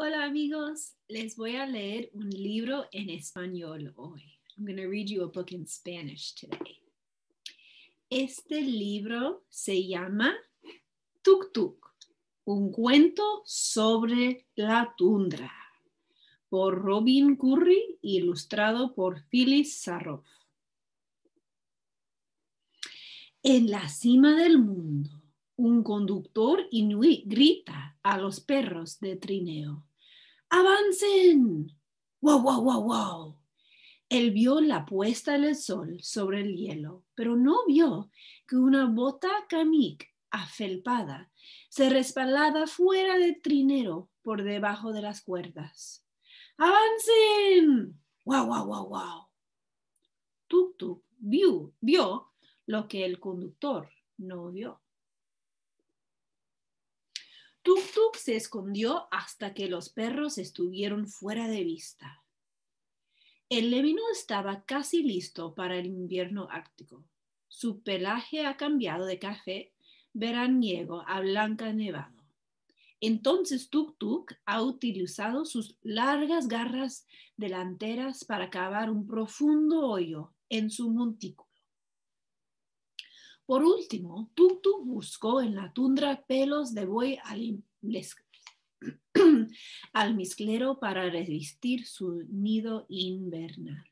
Hola amigos, les voy a leer un libro en español hoy. I'm going to read you a book in Spanish today. Este libro se llama Tuk Tuk, un cuento sobre la tundra, por Robin Curry, ilustrado por Phyllis Sarroff. En la cima del mundo, un conductor inuit grita a los perros de trineo. ¡Avancen! ¡Wow, wow, wow, wow! Él vio la puesta del sol sobre el hielo, pero no vio que una bota kamik afelpada se respaldaba fuera del trinero por debajo de las cuerdas. ¡Avancen! ¡Wow, wow, wow, wow! Tuk Tuk vio lo que el conductor no vio. Tuk Tuk se escondió hasta que los perros estuvieron fuera de vista. El levino estaba casi listo para el invierno ártico. Su pelaje ha cambiado de café veraniego a blanca nevado. Entonces Tuk Tuk ha utilizado sus largas garras delanteras para cavar un profundo hoyo en su montículo. Por último, Tuktuk buscó en la tundra pelos de buey al, misclero para resistir su nido invernal.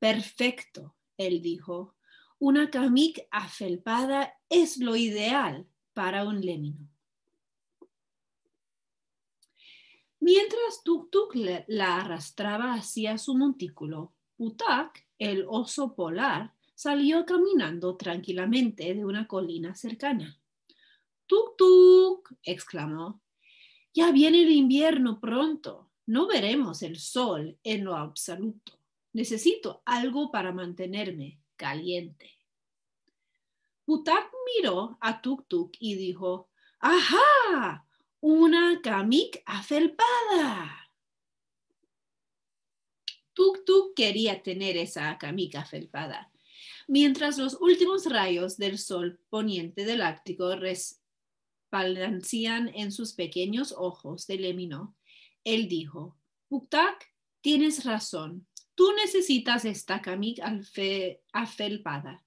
Perfecto, él dijo, una camic afelpada es lo ideal para un lémino. Mientras tuk la arrastraba hacia su montículo, Putak, el oso polar, salió caminando tranquilamente de una colina cercana. ¡Tuk, tuk! exclamó. Ya viene el invierno pronto. No veremos el sol en lo absoluto. Necesito algo para mantenerme caliente. Butak miró a Tuk Tuk y dijo, ¡Ajá! Una kamik afelpada. Tuk Tuk quería tener esa kamik afelpada mientras los últimos rayos del sol poniente del Ártico resplandecían en sus pequeños ojos de lemino. Él dijo, "Putak, tienes razón, tú necesitas esta camik afelpada.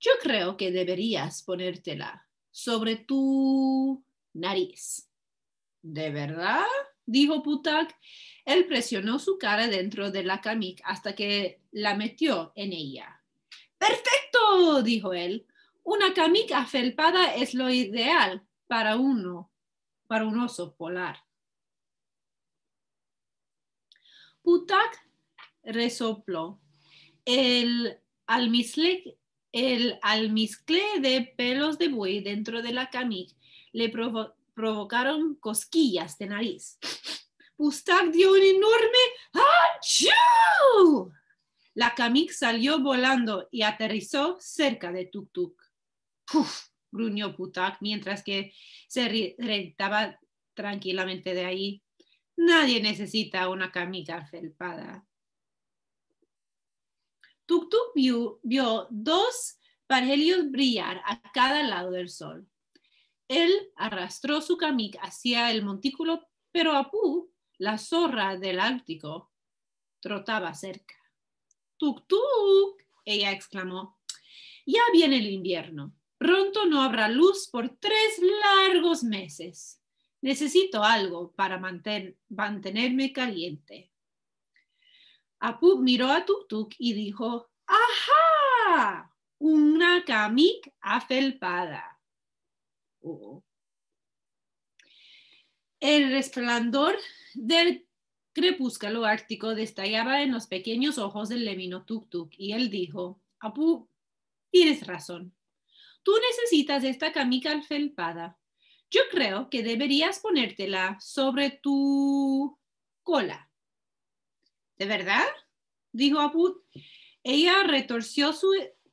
Yo creo que deberías ponértela sobre tu nariz. ¿De verdad? dijo Putak. Él presionó su cara dentro de la kamik hasta que la metió en ella. Perfecto, dijo él. Una camisa felpada es lo ideal para uno, para un oso polar. Putak resopló. El almizcle, el almizcle de pelos de buey dentro de la camic le provocaron cosquillas de nariz. Putak dio un enorme ¡Achú! La Kamik salió volando y aterrizó cerca de Tuk-Tuk. ¡Puf! gruñó Putak mientras que se rentaba tranquilamente de ahí. Nadie necesita una camica felpada. Tuk-Tuk vio, dos parhelios brillar a cada lado del sol. Él arrastró su kamik hacia el montículo, pero Apu, la zorra del Ártico, trotaba cerca tuk, ella exclamó. Ya viene el invierno. Pronto no habrá luz por tres largos meses. Necesito algo para mantenerme caliente. Apu miró a tuk y dijo, ¡Ajá! Una kamik afelpada. Oh. El resplandor del crepúsculo ártico destallaba en los pequeños ojos del lemino tuk y él dijo, Apu, tienes razón. Tú necesitas esta camica alfelpada. Yo creo que deberías ponértela sobre tu cola. ¿De verdad? dijo Apu. Ella retorció su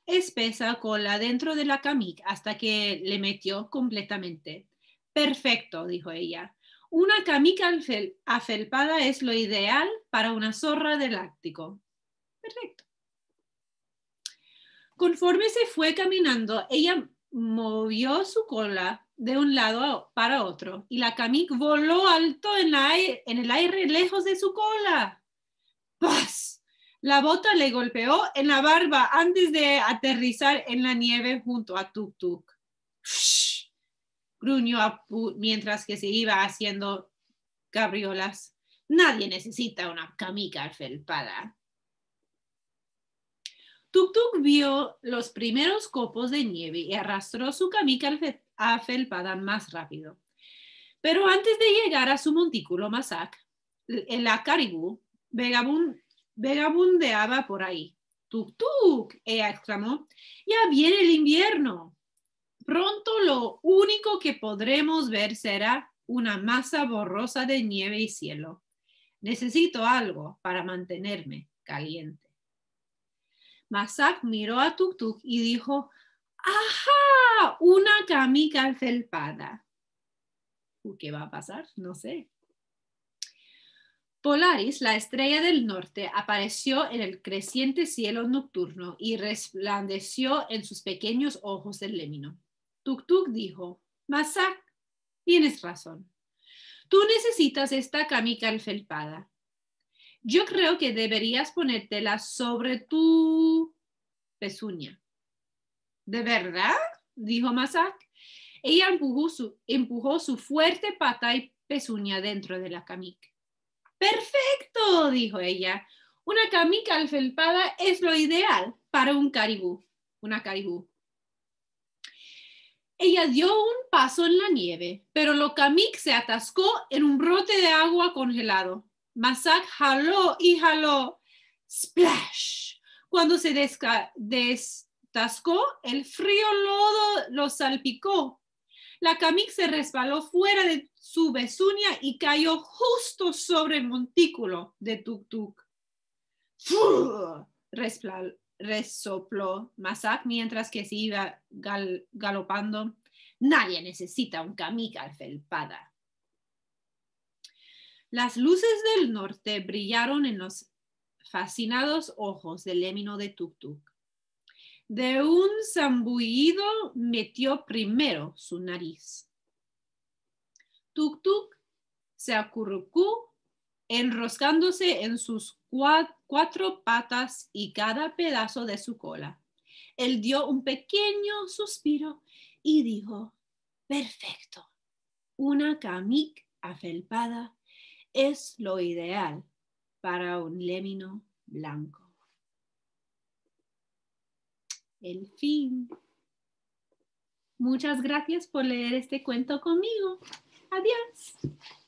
espesa cola dentro de la camica hasta que le metió completamente. Perfecto, dijo ella. Una camica afelpada es lo ideal para una zorra del Ártico. Perfecto. Conforme se fue caminando, ella movió su cola de un lado para otro y la camik voló alto en, el aire lejos de su cola. ¡Paz! La bota le golpeó en la barba antes de aterrizar en la nieve junto a Tuk Tuk gruñó mientras que se iba haciendo cabriolas. Nadie necesita una camica felpada. Tuk-Tuk vio los primeros copos de nieve y arrastró su camica afelpada más rápido. Pero antes de llegar a su montículo Masak, la caribú vagabundeaba vegabundeaba por ahí. ¡Tuk-Tuk! ella exclamó. ¡Ya viene el invierno! Pronto lo único que podremos ver será una masa borrosa de nieve y cielo. Necesito algo para mantenerme caliente. Masak miró a Tuktuk y dijo, ¡Ajá! Una camica felpada. ¿Qué va a pasar? No sé. Polaris, la estrella del norte, apareció en el creciente cielo nocturno y resplandeció en sus pequeños ojos del lémino. Tuktuk dijo, Masak, tienes razón. Tú necesitas esta camica alfelpada. Yo creo que deberías ponértela sobre tu pezuña. ¿De verdad? dijo Masak. Ella empujó su, empujó su fuerte pata y pezuña dentro de la camica. Perfecto, dijo ella. Una camica alfelpada es lo ideal para un caribú, una caribú. Ella dio un paso en la nieve, pero lo Locamic se atascó en un brote de agua congelado. Masak jaló y jaló. ¡Splash! Cuando se destascó, el frío lodo lo salpicó. La Kamik se resbaló fuera de su besuña y cayó justo sobre el montículo de Tuk Tuk resopló Masak mientras que se iba galopando. Nadie necesita un camisa alfelpada. Las luces del norte brillaron en los fascinados ojos del émino de Tuktuk. De un zambullido metió primero su nariz. Tuktuk se acurrucó enroscándose en sus cuatro patas y cada pedazo de su cola. Él dio un pequeño suspiro y dijo, perfecto, una camic afelpada es lo ideal para un lémino blanco. El fin. Muchas gracias por leer este cuento conmigo. Adiós.